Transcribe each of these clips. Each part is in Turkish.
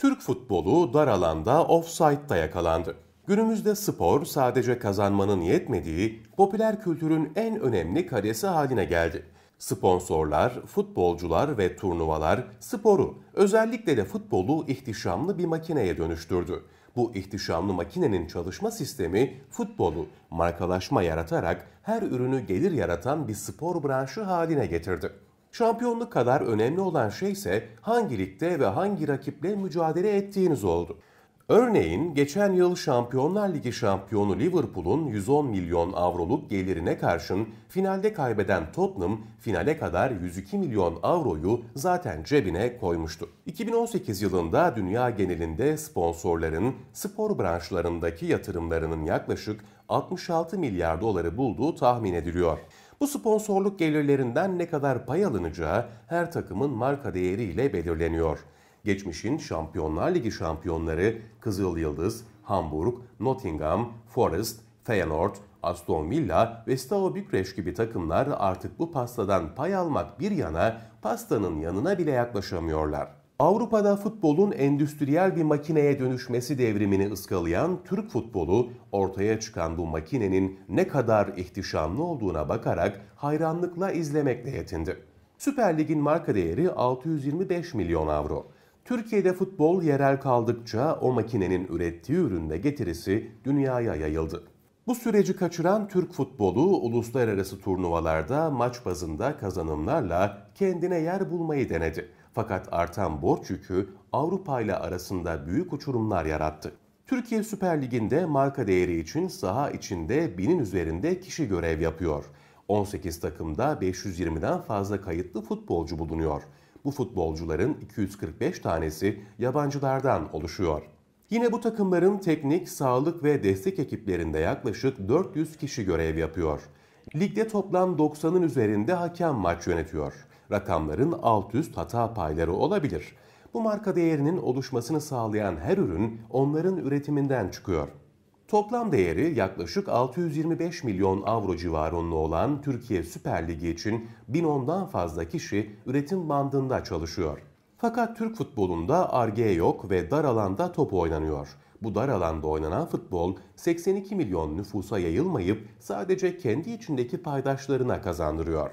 Türk futbolu dar alanda offside'da yakalandı. Günümüzde spor sadece kazanmanın yetmediği popüler kültürün en önemli karesi haline geldi. Sponsorlar, futbolcular ve turnuvalar sporu, özellikle de futbolu ihtişamlı bir makineye dönüştürdü. Bu ihtişamlı makinenin çalışma sistemi futbolu markalaşma yaratarak her ürünü gelir yaratan bir spor branşı haline getirdi. Şampiyonluk kadar önemli olan şey ise hangi ligde ve hangi rakiple mücadele ettiğiniz oldu. Örneğin geçen yıl Şampiyonlar Ligi şampiyonu Liverpool'un 110 milyon avroluk gelirine karşın finalde kaybeden Tottenham finale kadar 102 milyon avroyu zaten cebine koymuştu. 2018 yılında dünya genelinde sponsorların spor branşlarındaki yatırımlarının yaklaşık 66 milyar doları bulduğu tahmin ediliyor. Bu sponsorluk gelirlerinden ne kadar pay alınacağı her takımın marka değeriyle belirleniyor. Geçmişin Şampiyonlar Ligi şampiyonları Kızıl Yıldız, Hamburg, Nottingham, Forest, Feyenoord, Aston Villa ve Steaua Bükreş gibi takımlar artık bu pastadan pay almak bir yana pastanın yanına bile yaklaşamıyorlar. Avrupa'da futbolun endüstriyel bir makineye dönüşmesi devrimini ıskalayan Türk futbolu ortaya çıkan bu makinenin ne kadar ihtişamlı olduğuna bakarak hayranlıkla izlemekle yetindi. Süper Lig'in marka değeri 625 milyon avro. Türkiye'de futbol yerel kaldıkça o makinenin ürettiği ürünle getirisi dünyaya yayıldı. Bu süreci kaçıran Türk futbolu uluslararası turnuvalarda maç bazında kazanımlarla kendine yer bulmayı denedi. Fakat artan borç yükü Avrupa ile arasında büyük uçurumlar yarattı. Türkiye Süper Ligi'nde marka değeri için saha içinde binin üzerinde kişi görev yapıyor. 18 takımda 520'den fazla kayıtlı futbolcu bulunuyor. Bu futbolcuların 245 tanesi yabancılardan oluşuyor. Yine bu takımların teknik, sağlık ve destek ekiplerinde yaklaşık 400 kişi görev yapıyor. Ligde toplam 90'ın üzerinde hakem maç yönetiyor. Rakamların alt üst hata payları olabilir. Bu marka değerinin oluşmasını sağlayan her ürün onların üretiminden çıkıyor. Toplam değeri yaklaşık 625 milyon avro civarında olan Türkiye Süper Ligi için 1010'dan fazla kişi üretim bandında çalışıyor. Fakat Türk futbolunda arge yok ve dar alanda top oynanıyor. Bu dar alanda oynanan futbol 82 milyon nüfusa yayılmayıp sadece kendi içindeki paydaşlarına kazandırıyor.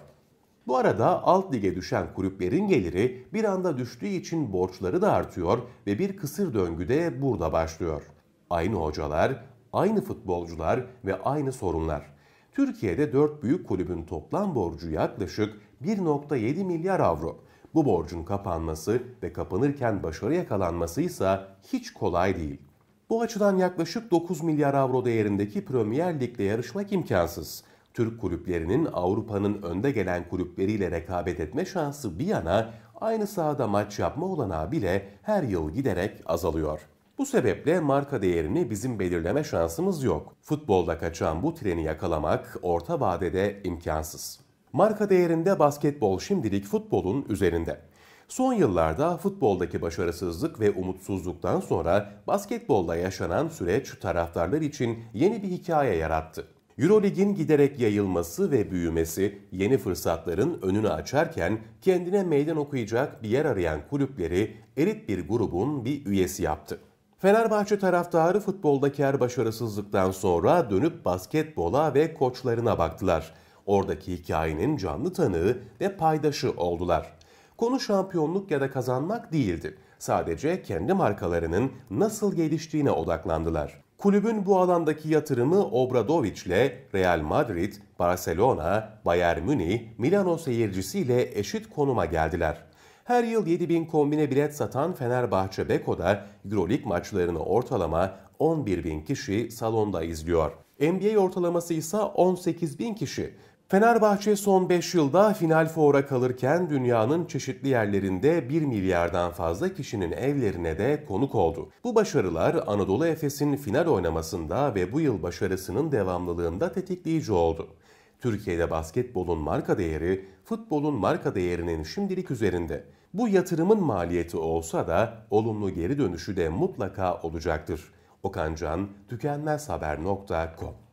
Bu arada alt lige düşen kulüplerin geliri bir anda düştüğü için borçları da artıyor ve bir kısır döngü de burada başlıyor. Aynı hocalar, aynı futbolcular ve aynı sorunlar. Türkiye'de 4 büyük kulübün toplam borcu yaklaşık 1.7 milyar avro. Bu borcun kapanması ve kapanırken başarı yakalanması ise hiç kolay değil. Bu açıdan yaklaşık 9 milyar avro değerindeki Premier Lig'de yarışmak imkansız. Türk kulüplerinin Avrupa'nın önde gelen kulüpleriyle rekabet etme şansı bir yana aynı sahada maç yapma olanağı bile her yıl giderek azalıyor. Bu sebeple marka değerini bizim belirleme şansımız yok. Futbolda kaçan bu treni yakalamak orta vadede imkansız. Marka değerinde basketbol şimdilik futbolun üzerinde. Son yıllarda futboldaki başarısızlık ve umutsuzluktan sonra basketbolda yaşanan süreç taraftarlar için yeni bir hikaye yarattı. Eurolig'in giderek yayılması ve büyümesi yeni fırsatların önünü açarken kendine meydan okuyacak bir yer arayan kulüpleri erit bir grubun bir üyesi yaptı. Fenerbahçe taraftarı futboldaki her başarısızlıktan sonra dönüp basketbola ve koçlarına baktılar. Oradaki hikayenin canlı tanığı ve paydaşı oldular. Konu şampiyonluk ya da kazanmak değildi. Sadece kendi markalarının nasıl geliştiğine odaklandılar. Kulübün bu alandaki yatırımı ile Real Madrid, Barcelona, Bayern Münih, Milano seyircisiyle eşit konuma geldiler. Her yıl 7000 kombine bilet satan Fenerbahçe Beko'da Euroleague maçlarını ortalama 11 bin kişi salonda izliyor. NBA ortalaması ise 18 bin kişi. Fenerbahçe son 5 yılda final fora kalırken dünyanın çeşitli yerlerinde 1 milyardan fazla kişinin evlerine de konuk oldu. Bu başarılar Anadolu Efes'in final oynamasında ve bu yıl başarısının devamlılığında tetikleyici oldu. Türkiye'de basketbolun marka değeri, futbolun marka değerinin şimdilik üzerinde. Bu yatırımın maliyeti olsa da olumlu geri dönüşü de mutlaka olacaktır. Okan Can, tükenmezhaber.com